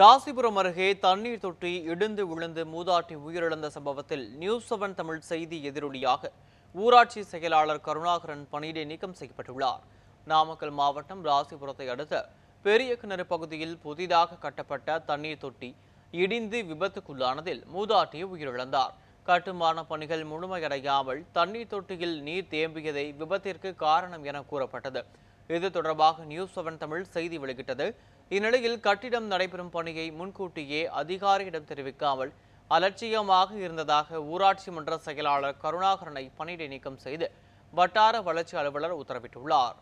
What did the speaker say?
ராசிபுரம் அருகே தண்ணீர் தொட்டி இடிந்து விழுந்து மூதாட்டி உயிரிழந்த சம்பவத்தில் நியூஸ் செவன் தமிழ் செய்தி எதிரொலியாக ஊராட்சி செயலாளர் கருணாகரன் பணியிடை நீக்கம் செய்யப்பட்டுள்ளார் நாமக்கல் மாவட்டம் ராசிபுரத்தை அடுத்த பெரிய கிணறு பகுதியில் புதிதாக கட்டப்பட்ட தண்ணீர் தொட்டி இடிந்து விபத்துக்குள்ளானதில் மூதாட்டி உயிரிழந்தார் கட்டுமான பணிகள் முழுமையடையாமல் தண்ணீர் தொட்டியில் நீர் தேம்பியதை விபத்திற்கு காரணம் என கூறப்பட்டது இது தொடர்பாக நியூஸ் செவன் தமிழ் செய்தி வெளியிட்டது இந்நிலையில் கட்டிடம் நடைபெறும் பணியை முன்கூட்டியே அதிகாரியிடம் தெரிவிக்காமல் அலட்சியமாக இருந்ததாக ஊராட்சி மன்ற செயலாளர் கருணாகரனை பணியிடை நீக்கம் செய்து வட்டார வளர்ச்சி அலுவலர் உத்தரவிட்டுள்ளார்